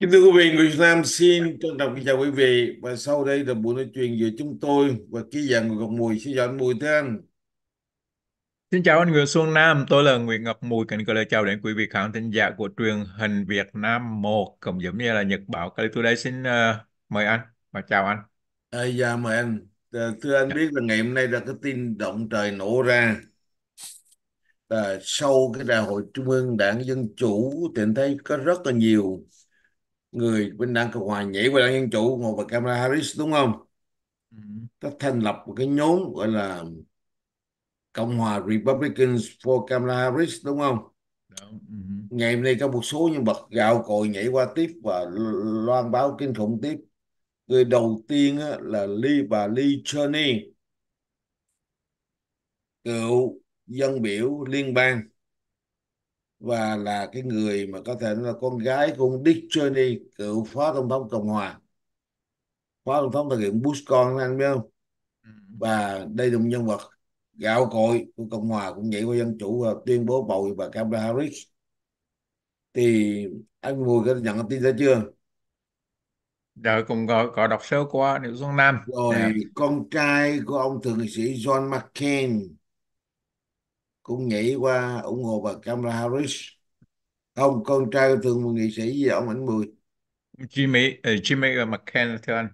Kính thưa quý vị, người Việt Nam xin trân trọng kính chào quý vị và sau đây là buổi nói chuyện giữa chúng tôi và ký giả Nguyễn Ngọc Mùi. Xin chào anh Mùi thế anh. Xin chào anh Nguyễn Xuân Nam, tôi là Nguyễn Ngọc Mùi, kính lời chào đến quý vị khán thính giả của truyền hình Việt Nam 1, cũng giống như là Nhật Báo. Tôi đây xin uh, mời anh và chào anh. À, dạ mời anh. Ờ, thưa anh biết là ngày hôm nay là cái tin động trời nổ ra là sau cái đại hội trung ương đảng dân chủ thì thấy có rất là nhiều người bên đảng cộng hòa nhảy qua đảng dân chủ ngồi vào Kamala Harris đúng không ừ. ta thành lập một cái nhóm gọi là cộng hòa Republicans for Kamala Harris đúng không đúng. Ừ. ngày hôm nay có một số nhân vật gạo cội nhảy qua tiếp và loan báo kinh khủng tiếp người đầu tiên là Lee và Lee Cheney cựu dân biểu liên bang và là cái người mà có thể là con gái của ông Dick Cheney cựu phó tổng thống cộng hòa phó tổng thống thực hiện Bush con anh biết không ừ. và đây là một nhân vật gạo cội của cộng hòa cũng nhảy qua dân chủ và tuyên bố bầu bà Kamala Harris thì anh Mùi có nhận tin ra chưa rồi cùng có, có đọc sơ qua Nữ Xuân Nam rồi yeah. con trai của ông thượng nghị sĩ John McCain cũng nhảy qua ủng hộ bà Kamala Harris ông con trai của một nghị sĩ gì ông ảnh mười Jimmy uh, Jimmy McCain thưa anh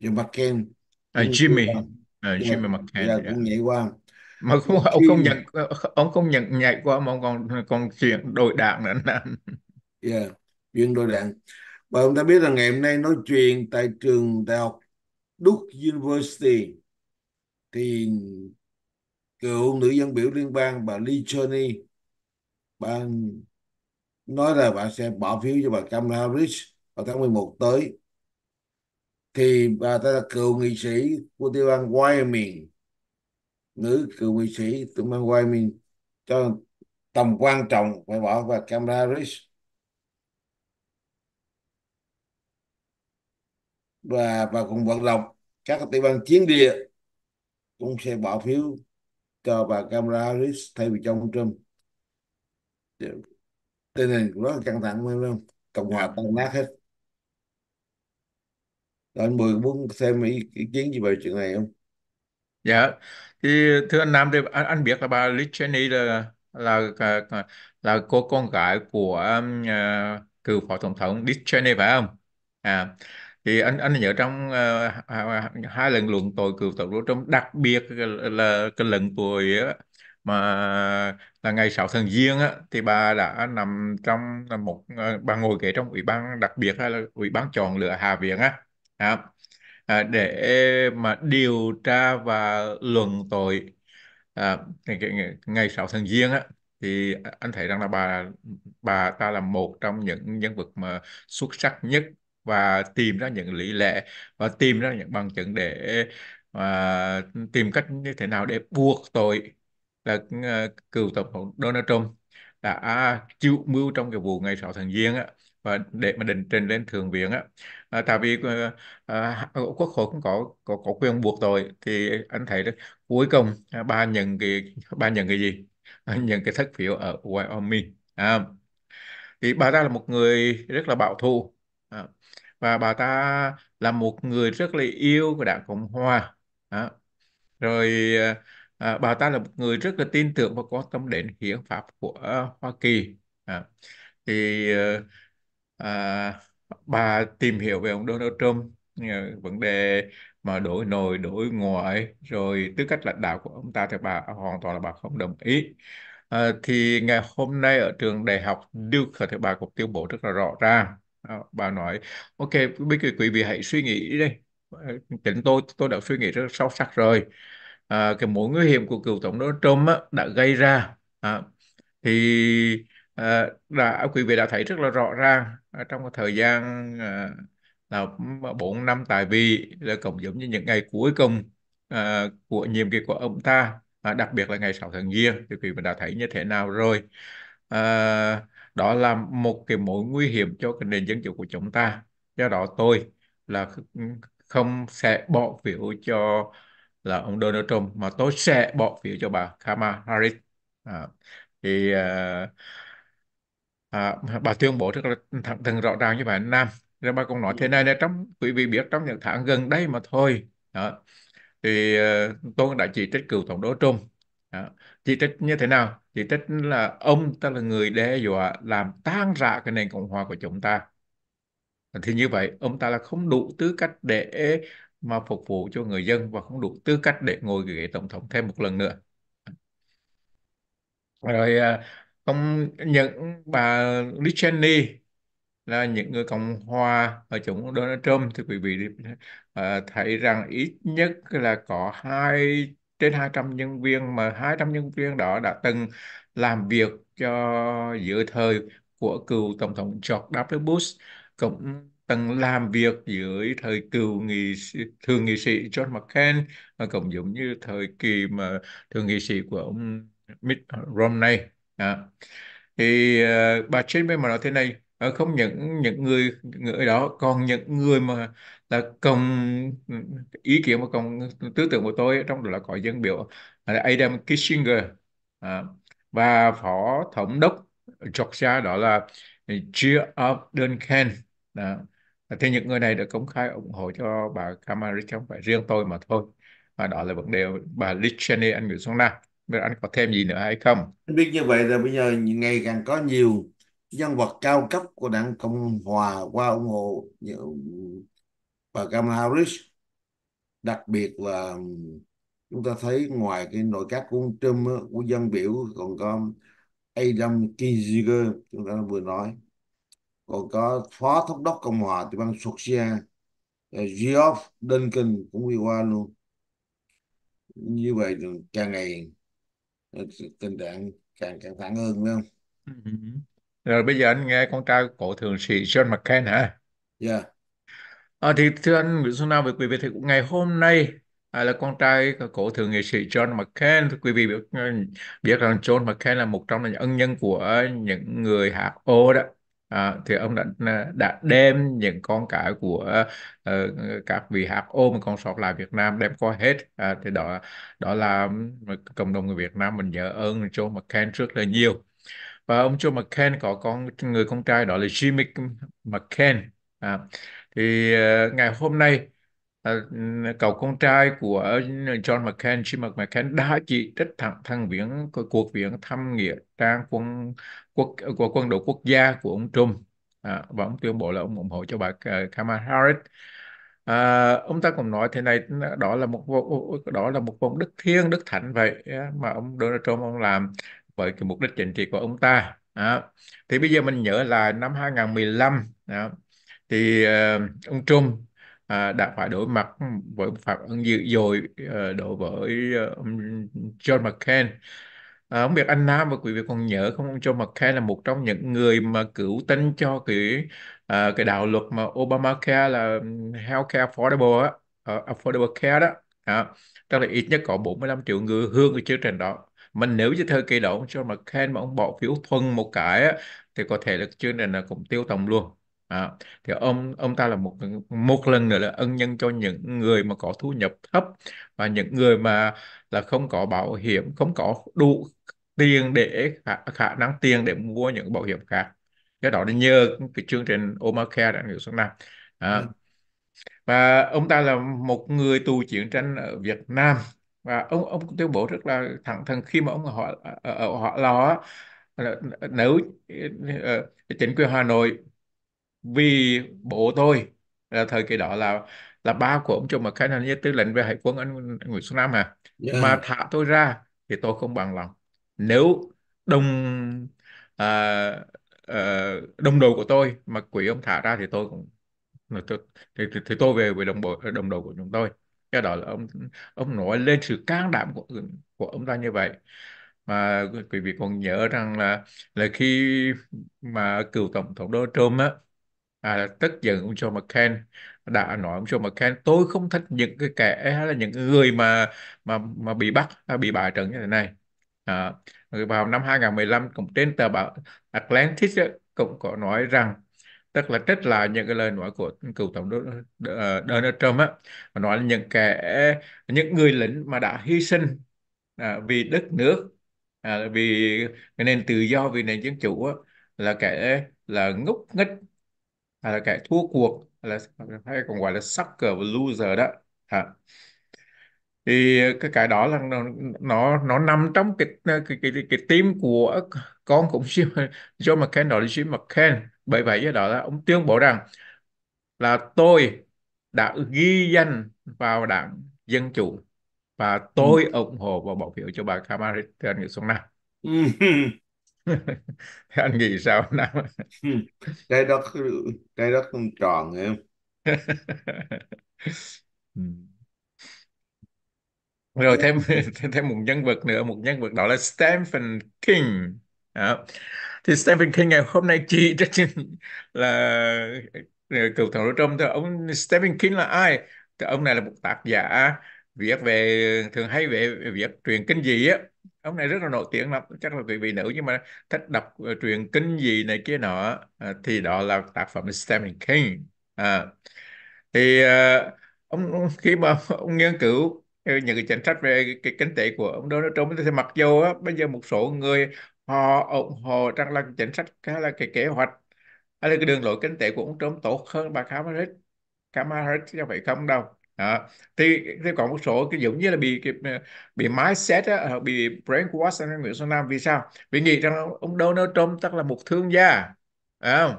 Jimmy dạ, McCain à, Jimmy uh, Jimmy à, dạ, McCain yeah, dạ, cũng nhảy qua mà không ông không nhận ông không nhận nhảy qua mà ông còn còn chuyện đội đảng nữa anh yeah chuyện đội đảng, và ông ta biết là ngày hôm nay nói chuyện tại trường đại học Duke University thì cựu nữ dân biểu liên bang bà Lee Cheney bà nói là bà sẽ bỏ phiếu cho bà Kamala Harris vào tháng 11 tới thì bà ta là cựu nghị sĩ của tiểu bang Wyoming nữ cựu nghị sĩ tiểu bang Wyoming cho tầm quan trọng phải bỏ bà Kamala Harris và bà cũng vận động các tiểu bang chiến địa cũng sẽ bỏ phiếu và camera Harris thay vì trong trùm dạ. tình hình cũng rất là căng thẳng luôn, không cộng hòa dạ. tan nát hết rồi anh mười muốn xem ý, ý kiến gì về chuyện này không dạ thì thưa anh Nam thì anh, anh biết là bà Liz Cheney là là là, là cô con gái của um, uh, cựu phó tổng thống Dick Cheney phải không à thì anh anh nhớ trong uh, hai lần luận tội cựu tổng đốc trong đặc biệt là, là cái lần tuổi mà là ngày sáu tháng giêng á thì bà đã nằm trong ờ, một ờ, bà ngồi kể trong ủy ban đặc biệt hay là ủy ban chọn lựa hạ viện á à, à để mà điều tra và luận tội à, ngày sáu tháng giêng á thì anh thấy rằng là bà bà ta là một trong những nhân vật mà xuất sắc nhất và tìm ra những lý lẽ và tìm ra những bằng chứng để và tìm cách như thế nào để buộc tội là ờ, cựu tổng thống Donald Trump đã chịu mưu trong cái vụ ngày 6 tháng Giêng á và để mà định trình lên thượng viện á à, tại vì à, quốc hội cũng có có có quyền buộc tội thì anh thấy đấy, cuối cùng à, ba nhận cái ba nhận cái gì nhận cái thất phiếu ở Wyoming à, thì bà ta là một người rất là bảo thủ và bà ta là một người rất là yêu của đảng cộng hòa đó. rồi à, bà ta là một người rất là tin tưởng và quan tâm đến hiến pháp của hoa kỳ à, thì ờ, à, bà tìm hiểu về ông donald trump vấn đề mà đổi nội đổi ngoại rồi tư cách lãnh đạo của ông ta thì bà hoàn toàn là bà không đồng ý à, thì ngày hôm nay ở trường đại học Duke thì bà cũng tuyên bố rất là rõ ràng Ờ, bà nói ok bây giờ quý vị hãy suy nghĩ đi ờ, chính tôi tôi đã suy nghĩ rất sâu sắc rồi à, cái mối nguy hiểm của cựu tổng thống Trump á, đã gây ra à, thì à, đã quý vị đã thấy rất là rõ ràng à, trong thời gian à, là bốn năm tại vì là cũng giống như những ngày cuối cùng à, của nhiệm kỳ của ông ta à, đặc biệt là ngày 6 tháng giêng thì quý vị đã thấy như thế nào rồi à, đó là một cái mối nguy hiểm cho cái nền dân chủ của chúng ta do đó tôi là không sẽ bỏ phiếu cho là ông Donald Trump mà tôi sẽ bỏ phiếu cho bà Kamala Harris à, thì à, à, bà tuyên bố rất là thẳng thừng rõ ràng như vậy Nam rồi bà cũng nói thế này là trong quý vị biết trong những tháng gần đây mà thôi đó. thì uh, tôi đã chỉ trích cựu tổng đốc Trump đó chỉ trích như thế nào chỉ trích là ông ta là người đe dọa làm tan rã cái nền cộng hòa của chúng ta thì như vậy ông ta là không đủ tư cách để mà phục vụ cho người dân và không đủ tư cách để ngồi ghế tổng thống thêm một lần nữa rồi không à, những bà Liz Cheney là những người cộng hòa ở chống Donald Trump thì quý vị à, thấy rằng ít nhất là có hai trên 200 nhân viên mà 200 nhân viên đó đã từng làm việc cho giữa thời của cựu tổng thống George W. Bush cũng từng làm việc dưới thời cựu nghị thường nghị sĩ John McCain và cũng giống như thời kỳ mà thường nghị sĩ của ông Mitt Romney à. thì uh, bà trên mới mà nói thế này Ờ, không những những người người đó còn những người mà là cùng ý kiến và cùng tư tưởng của tôi trong đó là có dân biểu là Adam Kissinger à, và phó thống đốc Georgia đó là Jill Duncan à, à, thì những người này đã công khai ủng hộ cho bà Kamala Harris không phải riêng tôi mà thôi và đó là vấn đề bà Liz Cheney anh Nguyễn Xuân Nam anh có thêm gì nữa hay không? Biết như vậy là bây giờ ngày càng có nhiều dân vật cao cấp của đảng Cộng Hòa qua ủng hộ bà Kamala Harris đặc biệt là chúng ta thấy ngoài cái nội các của ông Trump của dân biểu còn có Adam Kinzinger chúng ta vừa nói còn có phó thống đốc Cộng hòa tiểu bang Georgia Geoff Duncan cũng đi qua luôn như vậy càng ngày ờ, tình trạng càng căng thẳng hơn phải không ừ. Rồi bây giờ anh nghe con trai của thượng sĩ John McCain hả? Yeah. Dạ. À, thì thưa anh Nguyễn Xuân Nam và quý vị thì ngày hôm nay à, là con trai của thượng nghị sĩ John McCain. Quý vị biết, ờ, biết rằng John McCain là một trong những ân nhân của những người hạt ô đó. À, thì ông đã à, đã đem những con cái của uh, các vị hạt ô mà còn sót lại Việt Nam đem qua hết à, thì đó đó là cộng đồng người Việt Nam mình nhớ ơn John McCain rất là nhiều và ông Joe McCain có con người con trai đó là Jimmy McCain à, thì uh, ngày hôm nay uh, cậu con trai của John McCain Jimmy McCain đã chỉ trích thẳng thăng viễn cuộc viễn thăm nghĩa trang quân quốc của quân đội quốc gia của ông Trump à, và ông tuyên bố là ông ủng hộ cho bà ờ, Kamala Harris À, ông ta cũng nói thế này đó là một đó là một vòng đức thiêng đức thánh vậy mà ông Donald Trump ông làm bởi cái mục đích chính trị của ông ta đó. thì bây giờ mình nhớ là năm 2015 đó, thì uh, ông Trump uh, đã phải đối mặt với phản ứng dữ dội uh, đối với uh, ông John McCain À, không biết anh Nam và quý vị còn nhớ không ông John McCain là một trong những người mà cứu tinh cho cái à, cái đạo luật mà Obamacare là ừ, healthcare affordable uh, affordable care đó. À, tức là ít nhất có 45 triệu người hưởng cái chương trình đó mình nếu như thời kỳ đó ông John McCain mà ông bỏ phiếu thuần một cái á, thì có thể là chương trình là cũng tiêu tổng luôn à, thì ông ông ta là một một lần nữa là ân nhân cho những người mà có thu nhập thấp và những người mà là không có bảo hiểm không có đủ tiền để khả, khả năng tiền để mua những bảo hiểm khác cái đó là nhờ cái chương trình Obamacare đã hiểu xuống năm à, ừ. và ông ta là một người tù chiến tranh ở Việt Nam và ông ông tuyên bố rất là thẳng thắn khi mà ông họ ở họ lo nếu ờ, chính quyền Hà Nội vì bộ tôi là thời kỳ đó là là ba của ông Trump McCain là như tư lệnh về hải quân anh Nguyễn Xuân Nam à yeah. mà thả tôi ra thì tôi không bằng lòng nếu đồng à, à, đồng đồ của tôi mà quỷ ông thả ra thì tôi cũng thì, thì, thì tôi về với đồng bộ đồng đồ của chúng tôi do đó là ông ông nói lên sự can đảm của của ông ta như vậy mà quý vị còn nhớ rằng là là khi mà cựu tổng thống Donald Trump á à, tức giận ông John McCain đã nói ông John McCain tôi không thích những cái kẻ hay là những người mà mà mà bị bắt à, bị bại trận như thế này à, vào năm 2015 cũng trên tờ báo Atlantic cũng có nói rằng tức là trích lại những cái lời nói của cựu tổng thống ờ, Donald Trump á mà nói là những kẻ những người lính mà đã hy sinh à, vì đất nước à, vì nền tự do vì nền dân chủ á, là kẻ là ngốc nghếch à, là kẻ thua cuộc là hay còn gọi là sucker và loser đó à. thì cái cái đó là nó nó, nó nằm trong cái cái cái, cái, cái team của con cũng Jim John McCain đó là Jim McCain bởi vậy đó là ông tuyên bố rằng là tôi đã ghi danh vào đảng dân chủ và ừ. tôi ừ. ủng hộ và bỏ phiếu cho bà Kamala Harris thưa anh Nguyễn Xuân Nam thế anh nghĩ sao Nam ừ. ừ. trái đó trái đó không tròn em rồi thêm thêm một nhân vật nữa một nhân vật đó là Stephen King đó. Thì Stephen King ngày hôm nay chỉ cho là ờ, cựu thần Đô Trâm. Thì ông Stephen King là ai? Thì ông này là một tác giả viết về thường hay về viết truyền kinh dị á ông này rất là nổi tiếng lắm chắc là quý vị nữ nhưng mà thích đọc ờ, truyền kinh dị này kia nọ ờ, thì đó là tác phẩm Stephen King à, thì ông khi mà ông nghiên cứu những cái chính sách về cái kinh tế của ông Donald Trump thì mặc dù á, bây giờ một số người họ ủng hộ rằng là chính sách hay là cái kế hoạch hay là cái đường lối kinh tế của ông Trump tốt hơn bà Kamala Harris Kamala Harris chứ phải không đâu đó. thì thì còn một số cái giống như là bị cái, ờ, bị mindset á, bị brainwash sang Nguyễn Xuân Nam vì sao vì nghĩ rằng ông Donald Trump tức là một thương gia à,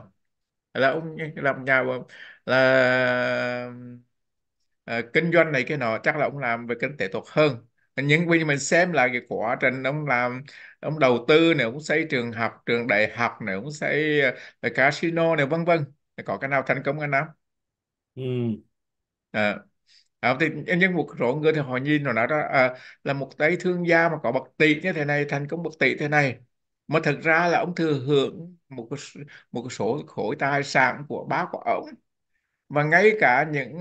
là ông làm nhà là à, kinh doanh này cái nọ chắc là ông làm về kinh tế tốt hơn nhưng bây giờ mình xem lại cái quá trình ông làm ông đầu tư này cũng xây trường học trường đại học này cũng xây uh, casino này vân vân có cái nào thành công cái nào ừ. à, à, thì nhân một số người thì họ nhìn rồi nói đó à, là một tay thương gia mà có bậc tỷ như thế này thành công bậc tỷ thế này mà thật ra là ông thừa hưởng một một số khối tài sản của bác của ông và ngay cả những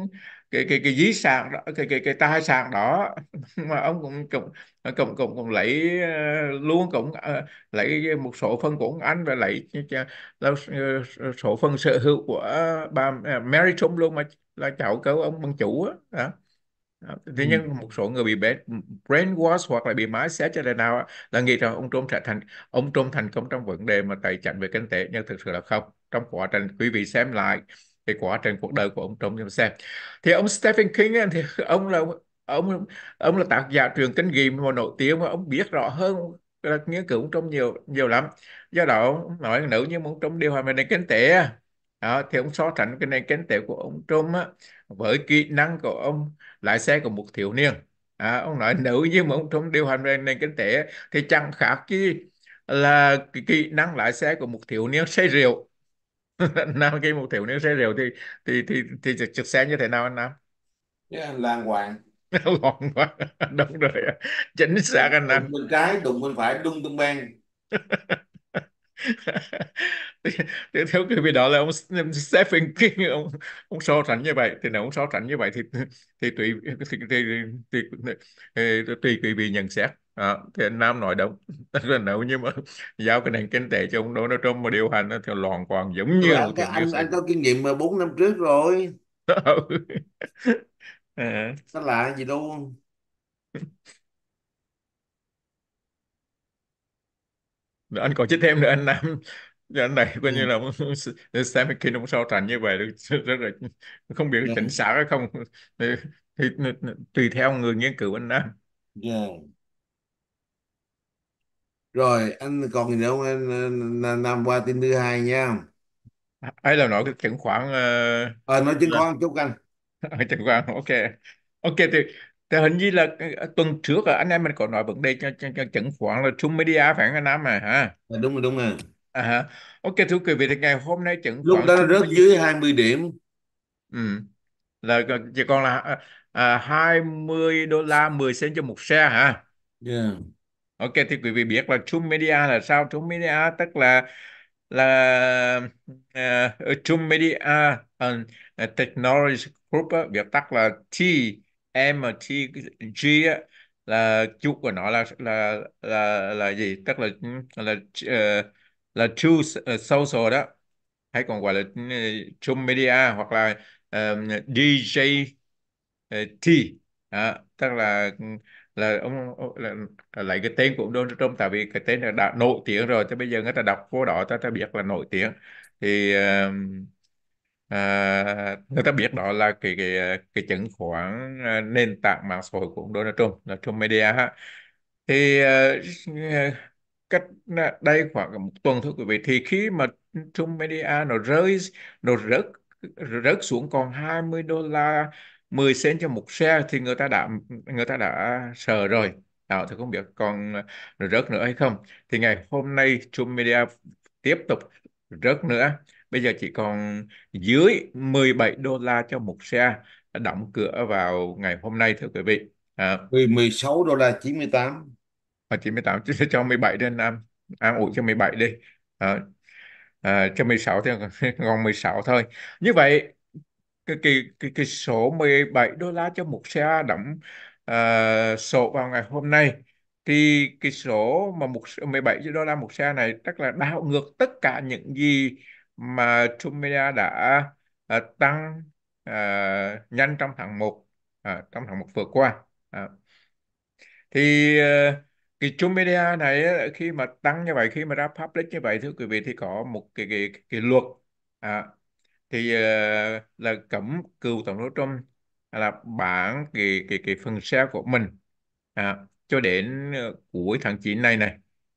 cái cái cái dí sàn đó cái cái cái tai sàn đó mà ông cũng cũng cũng cũng, cũng lấy ờ, luôn cũng ờ, lấy một số phần của ông anh và lấy ờ, số phần sở hữu của bà Mary Trump luôn mà là cháu cấu ông bằng chủ á đó. Thế ừ. nhưng ừ. một số người bị brainwash hoặc là bị mái xét cho đời nào là nghĩ rằng ông Trump sẽ thành ông Trump thành công trong vấn đề mà tài chính về kinh tế nhưng thực sự là không. Trong quá trình quý vị xem lại cái quá trình cuộc đời của ông Trump cho mình xem thì ông Stephen King ấy, thì ông là ông ông là tác giả trường kinh nghiệm mà nổi tiếng mà ông biết rõ hơn nghiên cứu ông Trump nhiều nhiều lắm do đó ông nói nữ như ông Trump điều hòa về nền kinh tế đó, thì ông so sánh cái nền kinh tế của ông Trump á, với kỹ năng của ông lái xe của một thiếu niên à, ông nói nữ nhưng mà ông Trump điều hành về nền kinh tế thì chẳng khác chi là kỹ năng lái xe của một thiếu niên say rượu Nam cái một thiếu nếu say rượu thì thì thì thì trực, trực như thế nào anh Nam? Yeah, dạ, lan hoàng. Loạn quá. Đúng rồi. Chính xác anh Nam. bên trái, đụng bên phải, đung tung bang. thì, theo cái vị đó là ông Stephen King ông ông so sánh như vậy thì nếu ông so sánh như vậy thì thì tùy thì, thì, thì, thì, thì, thì, thì tùy quý vị nhận xét à, thì anh Nam nói đúng tức là nếu như mà giao cái nền kinh tế cho ông Donald Trump mà điều hành thì loạn toàn giống như là anh, anh, như anh có kinh nghiệm mà bốn năm trước rồi à. nó lạ gì đâu Rồi anh còn chết thêm nữa anh Nam Rồi anh này coi ừ. như ừ. là xem khi nó sao thành như vậy rất là không biết yeah. Dạ. chỉnh xảo hay không thì, thì, tùy theo người nghiên cứu anh Nam yeah. Dạ rồi anh còn gì nữa anh anh qua tin thứ hai nha ấy là nói cái chứng khoán ờ, ờ nói chứng khoán chút anh chứng khoán ok ok thì thì hình như là ờ, tuần trước à, anh em mình có nói vấn đề cho, cho, cho chứng khoán là Trung Media phải không anh Nam à hả à, ờ, đúng rồi đúng rồi à, ok thưa quý vị thì ngày hôm nay chứng lúc khoán đó rớt Media... dưới 20 điểm ừ. là chỉ còn là à, 20 đô la 10 cent cho một xe hả yeah ok thì quý vị biết là Trung Media là sao Trung Media tức là là uh, ờ, ờ, True Media and ờ, Technology Group uh, viết tắt là TMTG M là chủ của nó là là là là gì tức là là uh, là True uh, Social đó hay còn gọi là ừ, Trung Media hoặc là um, DJ T à, tức là ừ, là ông là, lại cái tên của ông Donald Trump tại vì cái tên là đã nổi tiếng rồi cho bây giờ người ta đọc vô đó ta, ta biết là nổi tiếng thì uh, À, người ta biết đó là cái cái cái chứng khoán à, nền tảng mạng xã hội của ông Donald Trump là Trump Media ha thì uh, cách đây khoảng một tuần thôi quý vị thì khi mà Trump Media nó rơi nó rớt rớt xuống còn 20 đô la 10 cent cho một xe thì người ta đã người ta đã sờ rồi đó thì không biết còn rớt nữa hay không thì ngày hôm nay Trung Media tiếp tục rớt nữa bây giờ chỉ còn dưới 17 đô la cho một xe đóng cửa vào ngày hôm nay thưa quý vị à, 16 đô la 98 và 98 cho 17 đến năm. an ủi cho 17 đi à, à, cho 16 thì còn 16 thôi như vậy cái cái cái, cái số 17 đô la cho một xe đóng uh, sổ vào ngày hôm nay thì cái số mà một 17 đô la một xe này tức là đảo ngược tất cả những gì mà Trung Media đã uh, tăng uh, nhanh trong tháng 1 uh, ờ, trong tháng 1 vừa qua uh. thì uh, cái Trump Media này khi mà tăng như vậy khi mà ra public như vậy thưa quý vị thì có một cái cái, cái luật uh, thì uh, là cẩm cừu tổng đô Trump là bản cái cái cái phần sale của mình à, cho đến uh, cuối tháng 9 này này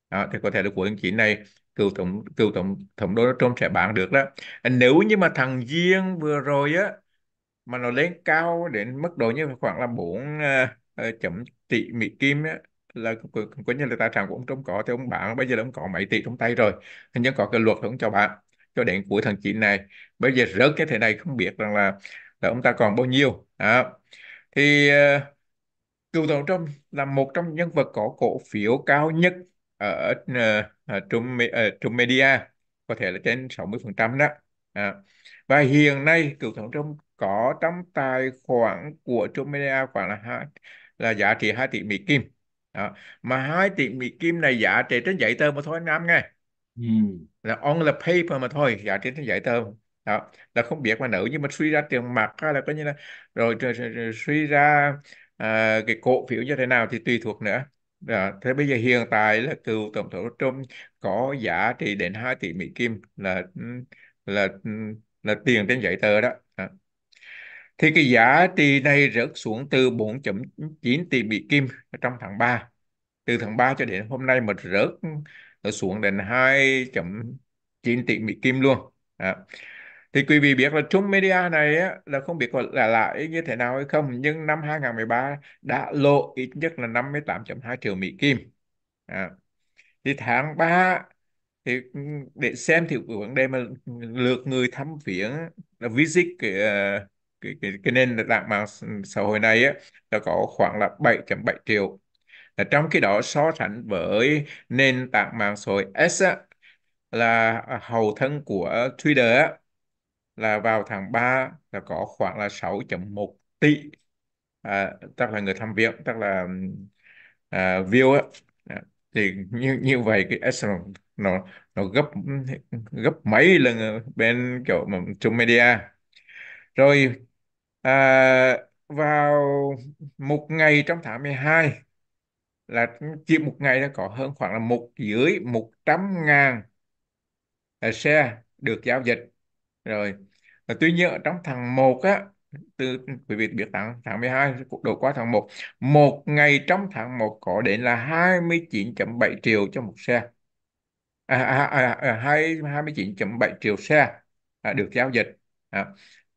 à, thì có thể là cuối tháng 9 này cựu tổng cựu tổng thống Donald Trump sẽ bán được đó à, nếu như mà thằng riêng vừa rồi á mà nó lên cao đến mức độ như khoảng là bốn uh, chấm tỷ Mỹ Kim á là có, có như là tài sản của ông Trump có thì ông bán bây giờ là ông có mấy tỷ trong tay rồi hình như có cái luật là cho bạn cho đến cuối tháng 9 này bây giờ rớt cái thế này không biết rằng là là ông ta còn bao nhiêu đó. thì uh, cựu tổng Trump là một trong nhân vật có cổ phiếu cao nhất ở uh, ờ, Trump, uh, ờ, Trump Media có thể là trên 60% đó à. và hiện nay cựu tổng Trump có trong tài khoản của Trung Media khoảng là 2, là giá trị 2 tỷ Mỹ Kim đó. mà 2 tỷ Mỹ Kim này giá trị trên giấy tờ mà thôi Nam nghe ừ là on the paper mà thôi giả trên giấy tờ, đó là không biết mà nữ nhưng mà suy ra tiền mặt là có như là rồi, rồi, rồi, rồi suy ra à, cái cổ phiếu như thế nào thì tùy thuộc nữa đó. thế bây giờ hiện tại là cựu tổng thống Trump có giá trị đến 2 tỷ Mỹ Kim là là là tiền trên giấy tờ đó. thì cái giá trị này rớt xuống từ 4.9 tỷ Mỹ Kim trong tháng 3 từ tháng 3 cho đến hôm nay mà rớt nó xuống đến 2.9 tỷ Mỹ Kim luôn à. thì quý vị biết là trung Media này á, là không biết có là lại như thế nào hay không nhưng năm 2013 đã lộ ít nhất là 58.2 triệu Mỹ Kim à. thì tháng 3 thì để xem thì vấn đề mà lượt người thăm viếng là visit cái, ờ, cái, cái, cái nền tảng mạng xã hội này á, đã có khoảng là 7.7 triệu trong khi đó so sánh với nền tảng mạng xã hội S là hầu thân của Twitter là vào tháng 3 là có khoảng là 6.1 tỷ à, tức là người tham viếng tức là à, view á thì như như vậy cái S nó nó gấp gấp mấy lần bên kiểu Trung media rồi à, vào một ngày trong tháng 12 là chỉ một ngày đã có hơn khoảng là một dưới một trăm ngàn à, xe được giao dịch rồi và tuy nhiên ở trong tháng 1 á từ quý vị biết tháng tháng 12 đổ qua tháng 1 một ngày trong tháng 1 có đến là 29.7 triệu cho một xe, à, à, à, à 29.7 triệu xe à, được giao dịch à,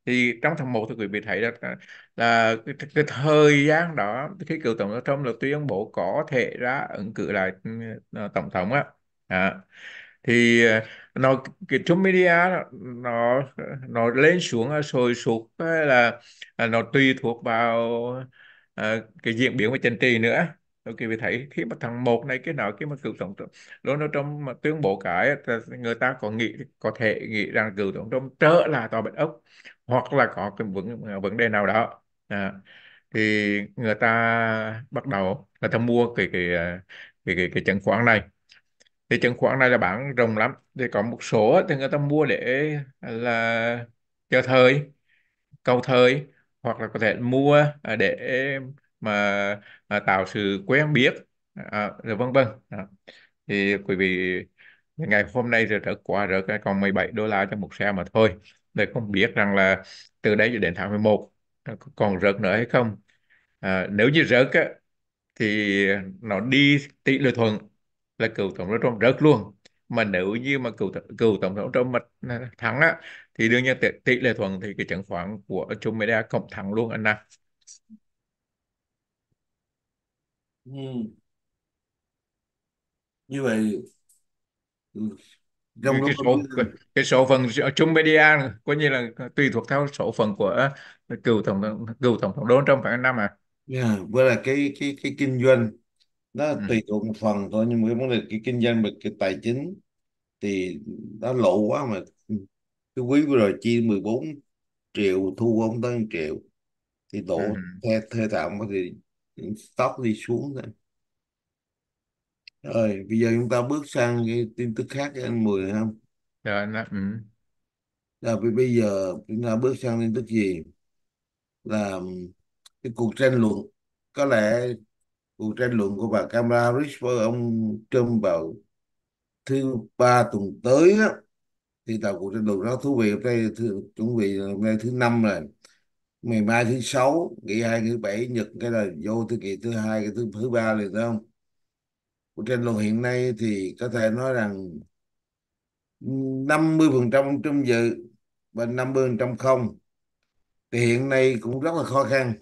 thì trong thằng một thì quý vị thấy là, à, là cái, cái thời gian đó khi cựu tổng thống Trump là tuyên bố có thể ra ứng cử lại ừ, ờ, tổng thống á à, thì ờ, nó cái Trump media nó nó lên xuống à, sôi sục hay là à, nó tùy thuộc vào à, cái diễn biến của chính trị nữa rồi quý vị thấy khi mà thằng một này cái nào cái mà cựu tổng thống Donald Trump mà tuyên bố cái người ta còn nghĩ có thể nghĩ rằng cựu tổng thống trở là tòa bạch ốc hoặc là có cái vấn vấn đề nào đó à, thì người ta bắt đầu người ta mua cái cái à, cái cái, cái chứng khoán này thì chứng khoán này là bán rộng lắm thì có một số thì người ta mua để là chờ thời cầu thời hoặc là có thể mua à, để mà à, tạo sự quen biết à, rồi vân vân à. thì quý vị ngày hôm nay rồi trở qua rồi còn 17 đô la cho một xe mà thôi để không biết rằng là từ đây đến tháng 11 à, còn rớt nữa hay không à, nếu như rớt á, thì nó đi tỷ lệ thuận là cựu tổng thống Trump rớt luôn mà nếu như mà cựu cựu tổng thống Trump mà à, thắng á thì đương nhiên tỷ, tỷ lệ thuận thì cái chứng khoán của chúng mình đã cộng thẳng luôn anh ạ ừ. như vậy ừ. Đúng, cái, đúng, cái số cái số phần chung media coi như là tùy thuộc theo số phần của cựu tổng cựu tổng thống Donald Trump phải năm à yeah, dạ, với là cái cái cái kinh doanh nó ừ. tùy thuộc một phần thôi nhưng mà cái vấn đề cái kinh doanh về cái tài chính thì nó lộ quá mà cái quý vừa rồi chi 14 triệu thu không tới 1 triệu thì đổ ừ. theo theo tạm thì stock đi xuống thôi rồi, bây giờ chúng ta bước sang cái tin tức khác cho anh Mười không? Dạ, ừ. Rồi, nó, ừ. Là bây giờ chúng ta bước sang tin tức gì? Là cái cuộc tranh luận, có lẽ cuộc tranh luận của bà Kamala Harris với ông Trump vào thứ ba tuần tới á, thì tạo cuộc tranh luận rất thú vị hôm nay thứ, chuẩn bị hôm nay thứ năm rồi ngày mai thứ sáu ngày hai thứ bảy nhật cái là vô thứ kỳ thứ hai cái thứ thứ ba rồi phải không trên luồng hiện nay thì có thể nói rằng 50% trong dự và 50% không thì hiện nay cũng rất là khó khăn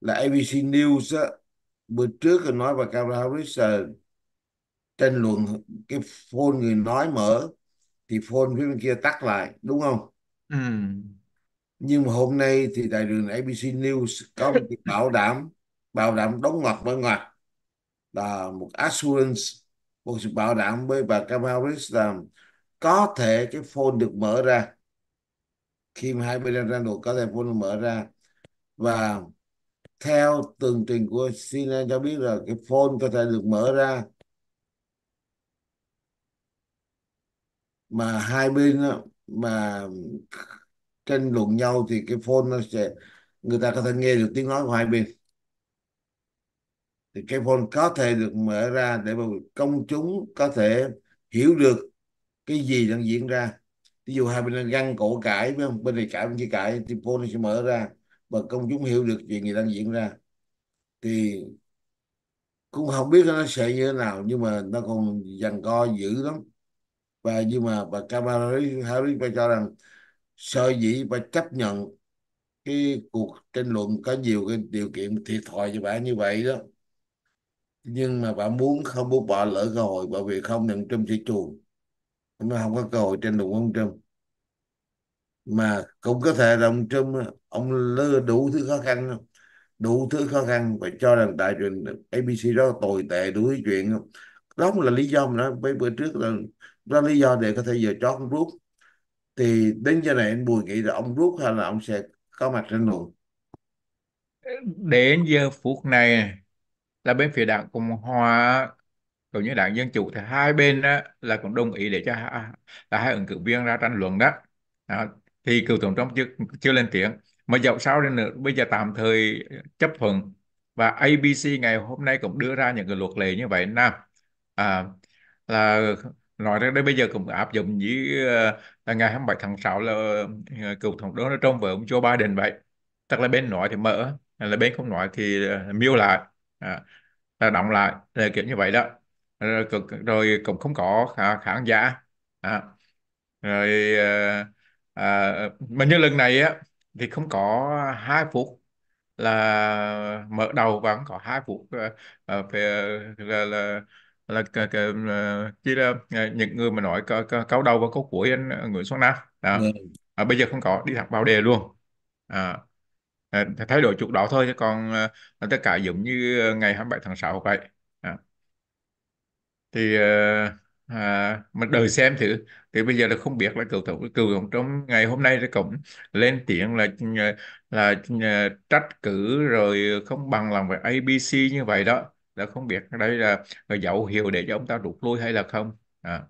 là ABC News á, bữa trước tôi nói và Kamala Harris tranh luận cái phone người nói mở thì phone phía bên kia tắt lại đúng không ừ. nhưng mà hôm nay thì đại đường ABC News có một bảo đảm bảo đảm đóng ngoặt bởi ngoặt là một assurance một sự bảo đảm với bà Kamala Harris là có thể cái phone được mở ra khi mà hai bên đang ra đổ có thể phone được mở ra và theo tường trình của CNN cho biết là cái phone có thể được mở ra mà hai bên đó, mà tranh luận nhau thì cái phone nó sẽ người ta có thể nghe được tiếng nói của hai bên thì cái phone có thể được mở ra để mà công chúng có thể hiểu được cái gì đang diễn ra ví dụ hai bên đang găng cổ cãi với bên này cãi bên kia cãi thì phone sẽ mở ra và công chúng hiểu được chuyện gì đang diễn ra thì cũng không biết nó sẽ như thế nào nhưng mà nó còn dằn co dữ lắm và nhưng mà bà Kamala Harris bà cho rằng sở dĩ bà chấp nhận cái cuộc tranh luận có nhiều cái điều kiện thiệt thòi cho bà như vậy đó nhưng mà bạn muốn không muốn bỏ lỡ cơ hội bởi vì không thì ông Trump sẽ chuồn nó không có cơ hội trên đường ông Trump mà cũng có thể là ông Trump ông lơ đủ thứ khó khăn đủ thứ khó khăn và cho rằng đại truyền ABC đó tồi tệ đủ thứ chuyện đó là lý do mà nói bữa trước là đó là lý do để có thể giờ chót ông rút thì đến giờ này anh Bùi nghĩ là ông rút hay là ông sẽ có mặt trên đường đến giờ phút này là bên phía đảng Cộng hòa cũng như đảng Dân chủ thì hai bên đó là cũng đồng ý để cho là hai ứng cử viên ra tranh luận đó. đó. thì cựu tổng thống chưa chưa lên tiếng mà dẫu sao đến nữa bây giờ tạm thời chấp thuận và ABC ngày hôm nay cũng đưa ra những cái luật lệ như vậy nam à, là nói ra đây bây giờ cũng áp dụng với uh, ờ, ngày 27 tháng 6 là uh, cựu tổng thống Donald Trump với ông Joe Biden vậy tức là bên nói thì mở là bên không nói thì uh, miêu lại À, ta động lại rồi ờ, kiểu như vậy đó rồi, ờ, rồi cũng không có khán giả à, rồi ờ, à, mà như lần này á thì không có hai phút là mở đầu và không có hai phút à, phải, là, là là, chỉ là những người mà nói câu đầu và câu cuối anh Nguyễn Xuân Nam à, à, bây giờ không có đi thẳng vào đề luôn à, Ờ, thay đổi chút đó thôi chứ còn à, tất cả giống như ngày 27 tháng 6 vậy à. thì à, à, mình đợi xem thử thì bây giờ là không biết là cựu thủ cựu trong ngày hôm nay thì cũng lên tiếng là là trách cử rồi không bằng lòng với ABC như vậy đó là không biết đây là, là dấu hiệu để cho ông ta rút lui hay là không à.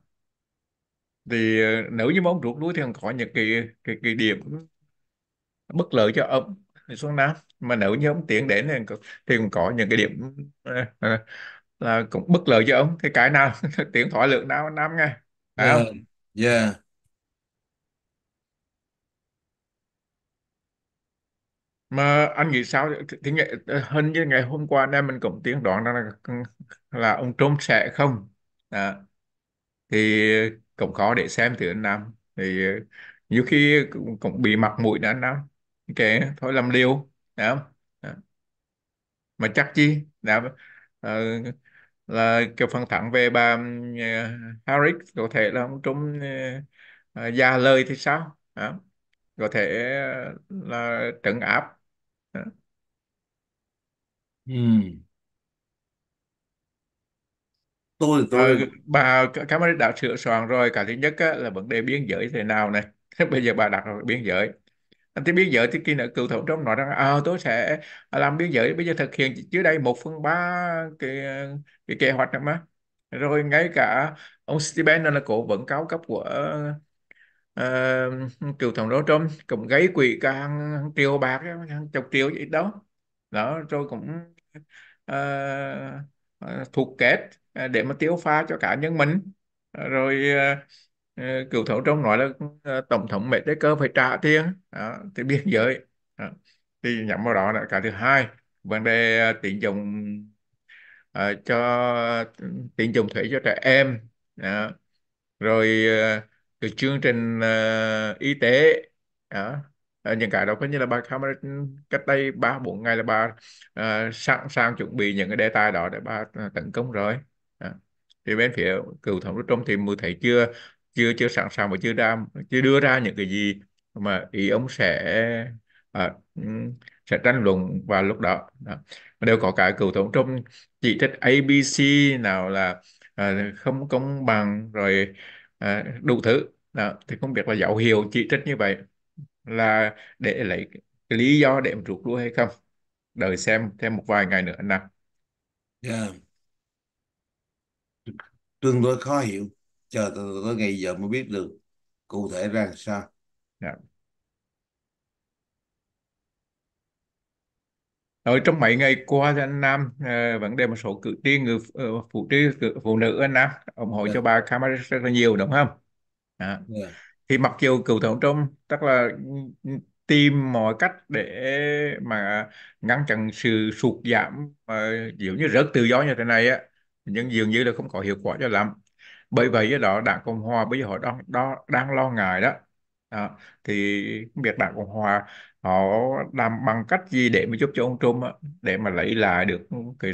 thì nếu như mà ông rút lui thì còn có những cái cái, cái điểm bất lợi cho ông xuống Nam mà nếu như ông tiến đến thì, thì cũng có những cái điểm ờ, ờ, là cũng bất lợi cho ông thì cái nào tiến thoái lượng nào Nam nghe phải Yeah. không Yeah. mà anh nghĩ sao thì, thì ngày, ờ, như ngày hôm qua đây mình cũng tiến đoán là là ông Trump sẽ không Đó. thì cũng khó để xem thử anh Nam thì nhiều khi cũng, cũng bị mặt mũi đó anh Nam kệ thôi làm liều Đã không mà chắc chi Đã. Ờ, là kiểu phần thẳng về bà uh, Harris có thể là ông Trung uh, già lời thì sao Đã. có thể ờ, là trấn áp Đã. Ừm, tôi Ờ, tôi bà Kamala đã sửa soạn rồi cái thứ nhất á, là vấn đề biên giới thế nào này bây giờ bà đặt ra biên giới anh thì biết vợ thì kia nợ cựu thủ trong nói rằng à, ờ, tôi sẽ làm biết vợ bây giờ thực hiện dưới đây một phần ba cái, cái kế hoạch mà rồi ngay cả ông Stephen là cổ vẫn cao cấp của uh, cựu tổng đốc Trump cũng gây quỹ cả hàng triệu bạc hàng chục triệu gì đó đó rồi cũng uh, ờ, thuộc kết để mà tiêu pha cho cả nhân mình rồi uh, Ờ, cựu thủ trong nói là ờ, tổng thống cơ phải trả tiền đó, thì biên giới đó. thì nhắm vào đó là cái thứ hai vấn đề ờ, tín dụng uh, cho tín dụng thuế cho trẻ em đó. rồi uh, cái chương trình uh, y tế đó. À, những cái đó có như là bà camera cách đây ba bốn ngày là bà uh, sẵn sàng chuẩn bị những cái đề tài đó để bà tấn công rồi à. thì bên phía cựu thống đốc Trump thì mới thấy chưa chưa chưa sẵn sàng và chưa ra chưa đưa ra những cái gì mà ý ông sẽ à, ừ, sẽ tranh luận vào lúc đó à, đều có cả cựu tổng trong chỉ trích ABC nào là à, không công bằng rồi à, đủ thứ à, thì không biết là dấu hiệu chỉ trích như vậy là để lấy lý do để em rút lui hay không đợi xem thêm một vài ngày nữa nào yeah. Dạ. tương đối khó hiểu chờ từ tới ngày giờ mới biết được cụ thể ra sao yeah. Dạ. Ở trong mấy ngày qua thì anh Nam uh, ờ, vấn đề một số cử tri người uh, phụ tri phụ nữ anh Nam ủng hộ yeah. Dạ. cho bà Kamala rất là nhiều đúng không? À. Dạ. Yeah. Thì mặc dù cựu tổng Trump tức là tìm mọi cách để mà ngăn chặn sự sụt giảm mà ờ, uh, kiểu như rớt tự do như thế này á nhưng dường như là không có hiệu quả cho lắm bởi vậy đó đảng cộng hòa bây giờ họ đang đó, đang lo ngại đó à, thì việc đảng cộng hòa họ làm bằng cách gì để mà giúp cho ông Trump để mà lấy lại được cái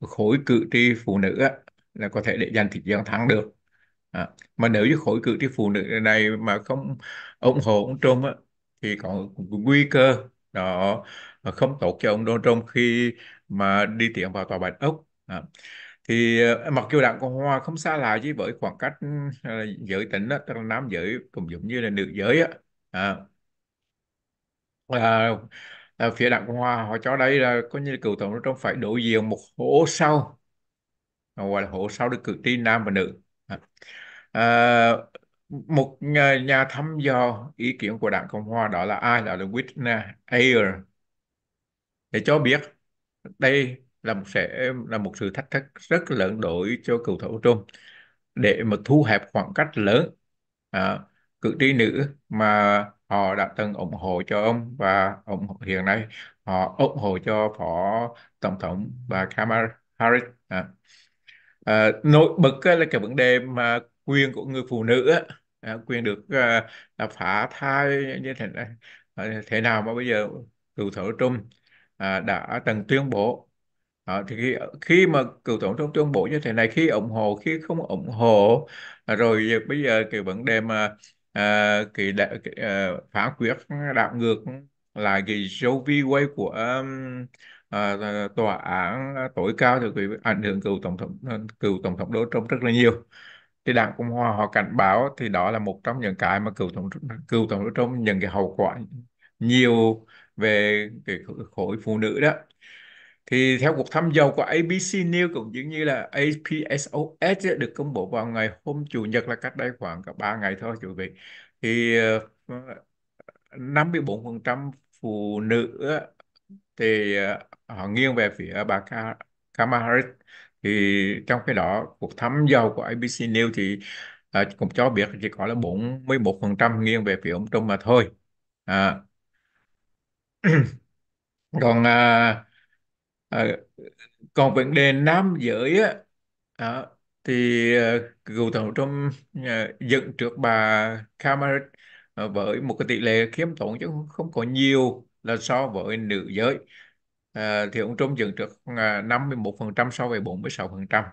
khối cử tri phụ nữ á, là có thể để giành thị trường thắng được à, mà nếu như khối cử tri phụ nữ này mà không ủng hộ ông Trump á, thì còn nguy cơ đó không tốt cho ông Donald Trump khi mà đi tiến vào tòa Bạch Ốc à thì ờ, mặc dù đảng Cộng Hòa không xa lạ chứ bởi khoảng cách ừ, giới tính đó, tức là nam giới cũng giống như là nữ giới á à. À, à, phía đảng Cộng Hòa họ cho đây là có như cựu tổng thống phải đối diện một hố sau gọi là hố sau được cử tri nam và nữ à. À, một nhà, nhà thăm dò ý kiến của đảng Cộng Hòa đó là ai đó là Whitney Ayer để cho biết đây là một sẽ là một sự thách thức rất lớn đối cho cựu thủ Trung để mà thu hẹp khoảng cách lớn à, cử tri nữ mà họ đã từng ủng hộ cho ông và ủng hộ hiện nay họ ủng hộ cho phó tổng thống và Kamala Harris à. À, nổi bật là cái vấn đề mà quyền của người phụ nữ à, quyền được à, là phá thai như thế này à, thế nào mà bây giờ cựu thủ Trung à, đã từng tuyên bố À, thì khi, khi mà cựu tổng thống tuyên bố như thế này khi ủng hộ khi không ủng hộ à, rồi bây giờ cái vấn đề mà à, cái, cái à, phán quyết đảo ngược là cái show vi quay của um, à, tòa án tối cao thì quý vị ảnh hưởng cựu tổng thống cựu tổng thống Donald Trump rất là nhiều thì đảng cộng hòa họ cảnh báo thì đó là một trong những cái mà cựu tổng cựu tổng thống Trump nhận cái hậu quả nhiều về cái khối phụ nữ đó thì theo cuộc thăm dò của ABC News cũng giống như là APSOS được công bố vào ngày hôm Chủ nhật là cách đây khoảng cả 3 ngày thôi quý vị. Thì 54% ờ, phụ nữ thì ờ, họ nghiêng về phía bà Kamala Harris. Thì trong khi đó cuộc thăm dò của ABC News thì ờ, cũng cho biết chỉ có là 41% nghiêng về phía ông Trump mà thôi. À. Còn uh, à, còn vấn đề nam giới á à, thì ờ, cựu tổng thống ờ, dựng trước bà Kamala với một cái tỷ lệ khiêm tốn chứ không, có nhiều là so với nữ giới à, thì ông Trump một phần trăm so với phần trăm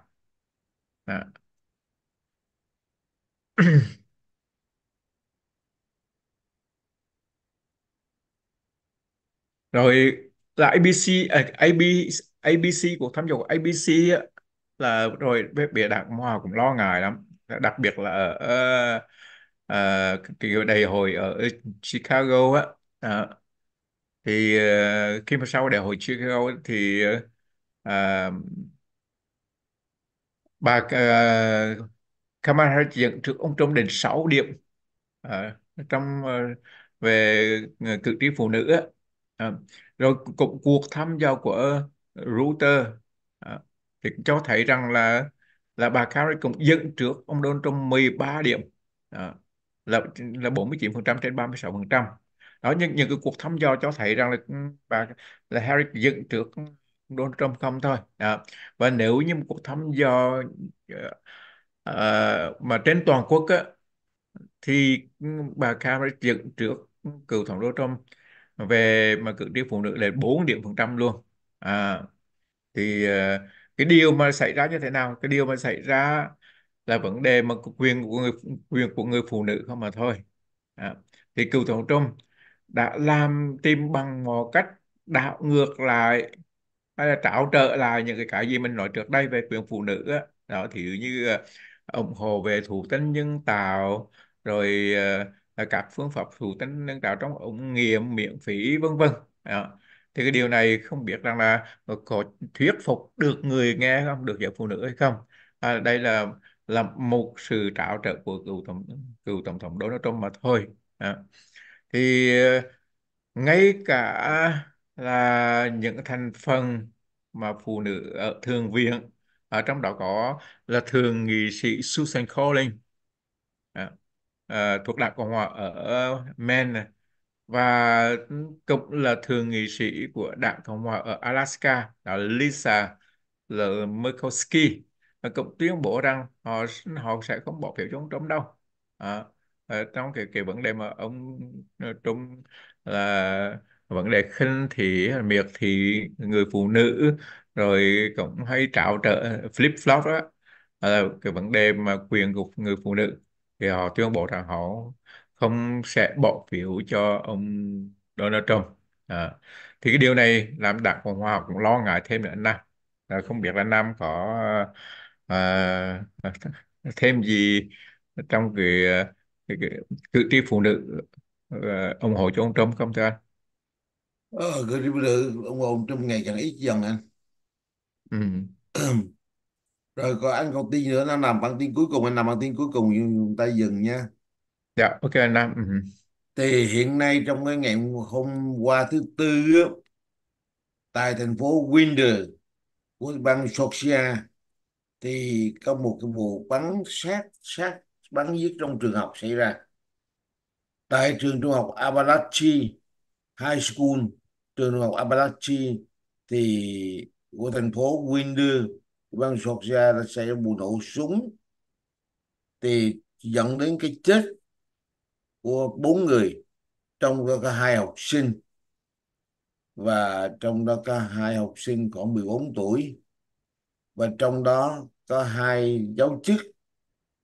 rồi là ABC à, AB ABC cuộc thăm dò của ABC là rồi bịa đặt Hoa cũng lo ngại lắm đặc biệt là ở uh, uh, đại hội ở Chicago á uh, thì uh, khi mà sau đại hội Chicago thì uh, bà uh, Kamala Harris dẫn trước ông Trump đến 6 điểm uh, trong uh, về cử tri phụ nữ á à, rồi cuộc cuộc thăm dò của Reuters à, ờ, thì cho thấy rằng là là bà Carey cũng dẫn trước ông Donald Trump 13 điểm à, là là 49% trên 36% đó những những cái cuộc thăm dò cho thấy rằng là ừ, bà là Harris dẫn trước Donald Trump không thôi đó. và nếu như một cuộc thăm dò uh, mà trên toàn quốc á, thì ừ, bà Harris dẫn trước cựu tổng thống Trump về mà cử tri phụ nữ là 4 điểm phần trăm luôn à, thì ờ, cái điều mà xảy ra như thế nào cái điều mà xảy ra là vấn đề mà quyền của người quyền của người phụ nữ không mà thôi à, thì cựu tổng trung đã làm tìm bằng một cách đảo ngược lại hay là trảo trợ lại những cái cái gì mình nói trước đây về quyền phụ nữ đó, đó thì như ờ, ủng hộ về thủ tinh nhân tạo rồi ờ, Ờ, các phương pháp thủ tinh nâng tạo trong ống nghiệm miễn phí vân vân à, thì cái điều này không biết rằng là có thuyết phục được người nghe không được giới phụ nữ hay không à, đây là là một sự trảo trợ của cựu tổng cựu tổng thống Donald Trump mà thôi à, thì ờ, ngay cả là những thành phần mà phụ nữ ở thượng viện ở trong đó có là thường nghị sĩ Susan Collins uh, thuộc Đảng Cộng hòa ở Maine này và ừ, cũng là thường nghị sĩ của Đảng Cộng hòa ở Alaska là Lisa Murkowski cũng tuyên bố rằng họ họ sẽ không bỏ phiếu chống Trump đâu à, trong cái cái vấn đề mà ông ờ, Trump là vấn đề khinh thị miệt thị người phụ nữ rồi cũng hay trạo trợ flip flop đó là cái vấn đề mà quyền của người phụ nữ thì họ tuyên bố rằng họ không sẽ bỏ phiếu cho ông Donald Trump à, thì cái điều này làm đảng Cộng hòa cũng lo ngại thêm nữa anh Nam à, không biết là Nam có à, thêm gì trong cái, cái, cái cử tri phụ nữ à, ủng hộ cho ông Trump không thưa anh ờ, cử tri phụ nữ ủng hộ ông Trump ngày càng ít dần anh ừ. rồi còn anh còn tin nữa anh làm bản tin cuối cùng anh làm bản tin cuối cùng chúng ta dừng nha dạ ok anh Nam ừ. thì hiện nay trong cái ngày hôm qua thứ tư tại thành phố Windsor của bang Georgia thì có một cái vụ bắn sát sát bắn giết trong trường học xảy ra tại trường trung học Apalachee High School trường trung học Apalachee thì của thành phố Windsor quan sọt ra là sẽ ra nổ súng thì dẫn đến cái chết của bốn người trong đó có hai học sinh và trong đó có hai học sinh khoảng 14 tuổi và trong đó có hai giáo chức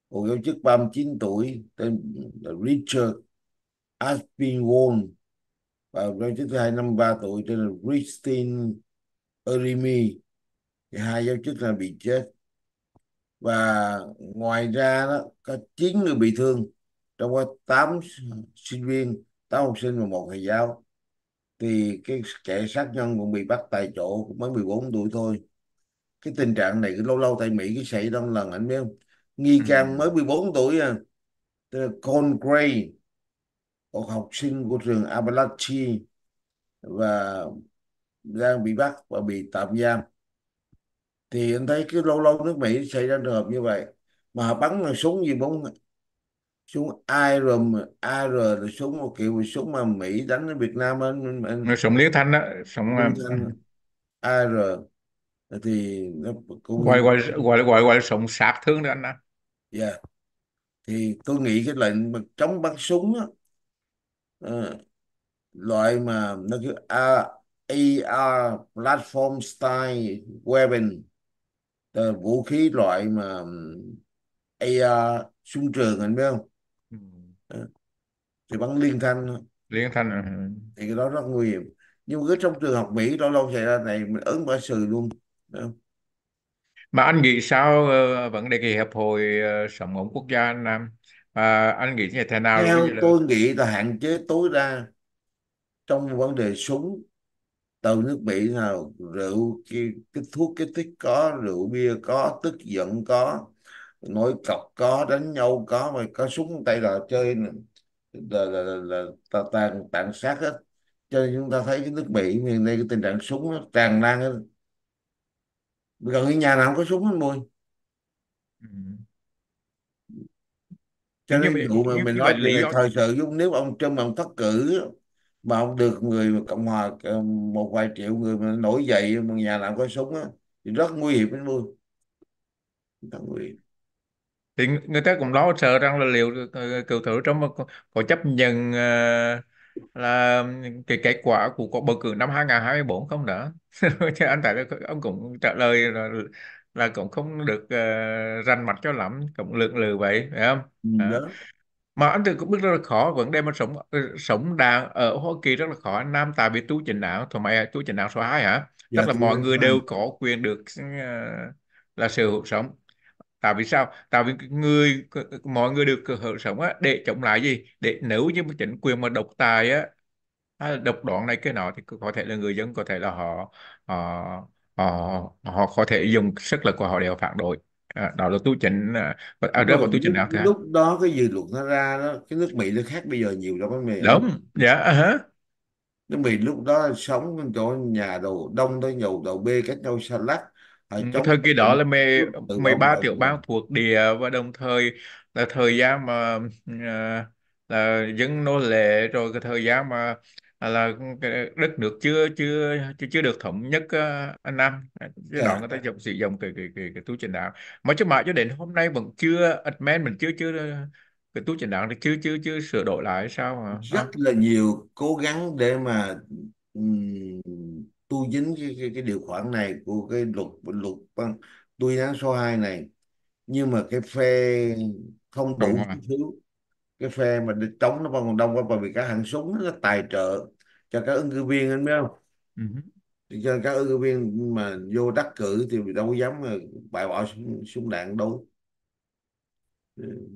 một giáo chức 39 tuổi tên là Richard Aspinwall và giáo chức thứ hai 53 tuổi tên là Christine Erimi thì hai giáo chức là bị chết và ngoài ra đó có chín người bị thương trong đó tám sinh viên tám học sinh và một thầy giáo thì cái kẻ sát nhân cũng bị bắt tại chỗ cũng mới 14 tuổi thôi cái tình trạng này cứ lâu lâu tại Mỹ cứ xảy ra lần anh biết không nghi ừ. can mới 14 tuổi à Con Gray một học sinh của trường Appalachian và đang bị bắt và bị tạm giam thì anh thấy cứ lâu lâu nước Mỹ xảy ra trường hợp như vậy mà bắn là súng gì bóng súng AR AR là súng một kiểu súng mà Mỹ đánh ở Việt Nam anh, anh súng liên thanh đó súng um, à, AR thì nó cũng gọi gọi gọi gọi gọi súng sát thương đó anh ạ dạ. yeah. thì tôi nghĩ cái lệnh mà chống bắn súng đó, uh, ờ, loại mà nó kêu AR platform style weapon Ờ, vũ khí loại mà AR súng trường anh biết không ừ. ờ, thì bắn liên thanh liên thanh ừ. thì cái đó rất nguy hiểm nhưng mà cứ trong trường học Mỹ lâu lâu xảy ra này mình ứng bởi sự luôn mà anh nghĩ sao uh, vấn đề kỳ hiệp hội uh, sống ổn quốc gia anh Nam à, anh nghĩ như thế nào theo tôi nghĩ là hạn chế tối đa trong vấn đề súng từ nước mỹ nào rượu cái, cái thuốc kích thích có rượu bia có tức giận có nổi cọc có đánh nhau có mà có súng tay là chơi là, là, là, là, tàn tàn sát hết cho nên chúng ta thấy cái nước Mỹ miền Tây cái tình trạng súng nó tràn lan hết. gần cái nhà nào không có súng hết mùi ừ. cho nên vụ mà mình nói về thời sự nếu ông Trump ông thất cử mà không được người cộng hòa ờ, một vài triệu người mà nổi dậy mà nhà nào có súng á thì rất nguy hiểm đến luôn rất nguy hiểm thì người ta cũng lo sợ rằng là liệu ờ, cựu thủ trong có, có chấp nhận ờ, là cái kết quả của cuộc bầu cử năm 2024 không nữa chứ anh tại ông cũng trả lời là, là cũng không được uh, rành mạch cho lắm cũng lượng lừ vậy phải không ừ, đó mà anh được cũng biết rất là khó vẫn đề mà sống ờ, sống đàn ờ, ở Hoa Kỳ rất là khó nam tại vì tu chỉnh áo thôi mày tu chỉnh áo số 2 hả dạ, là mọi người đều có quyền được ờ, là sự hữu sống tại vì sao tại vì người mọi người được hưởng sống á, để chống lại gì để nếu như mà chính quyền mà độc tài á độc đoạn này cái nọ thì có thể là người dân có thể là họ họ họ, họ có thể dùng sức lực của họ để phản đối à, đó là tu chỉnh à, à rơi vào tu chỉnh lúc, nào thế lúc đó cái dư luận nó ra đó cái nước Mỹ nó khác bây giờ nhiều lắm anh Mèo đúng dạ à hả nước Mỹ lúc đó sống chỗ nhà đầu đông tới nhầu đầu bê cách nhau xa lắc ở ừ, trong thời kỳ đó là mười mười ba tiểu bang thuộc địa và đồng thời là thời gian mà à, là dân nô lệ rồi cái thời gian mà là đất nước chưa chưa chưa, chưa được thống nhất uh, Nam cái dạ, đoạn người ta dùng dạ. sử dụng cái cái cái, cái tu trình đạo mà chứ mà cho đến hôm nay vẫn chưa amend mình chưa chưa ờ, cái tu trình đạo thì chưa chưa chưa sửa đổi lại sao hả? rất là nhiều cố gắng để mà um, tu dính cái, cái cái điều khoản này của cái luật luật tu án số 2 này nhưng mà cái phê không đủ số phiếu cái phe mà địch chống nó còn đông quá bởi vì các hàng súng nó tài trợ cho các ứng cử viên anh biết không uh-huh. Ừ thì cho các ứng cử viên mà vô đắc cử thì đâu dám bại bỏ súng, súng đạn đâu ừ.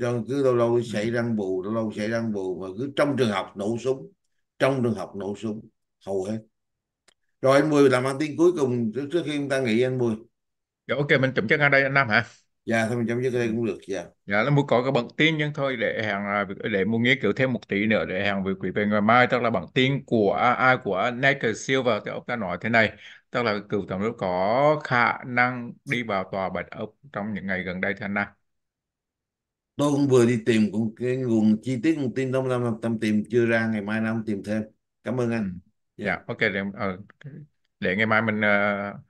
cho cứ lâu lâu ừ. xảy răng bù lâu lâu xảy răng bù mà cứ trong trường học nổ súng trong trường học nổ súng hầu hết rồi anh Mười làm ăn tiếng cuối cùng trước, khi chúng ta nghỉ anh Mười Dạ, ok mình chụm chân ở đây anh Nam hả dạ thôi mình chấm dứt ở đây cũng được dạ dạ là muốn có cái bằng tin nhưng thôi để hàng à, để muốn nghiên cứu thêm một tí nữa để hàng về quý về ngày mai tức là bằng tin của ai của Nike Silver thì ông ta nói thế này tức là cựu tổng đốc có khả năng đi vào tòa bạch ốc trong những ngày gần đây thưa anh tôi cũng vừa đi tìm cũng cái nguồn chi tiết nguồn tin đông nam tâm tìm chưa ra ngày mai năm tìm thêm cảm ơn anh ừ. dạ yeah, dạ, ok để, uh, để ngày mai mình uh,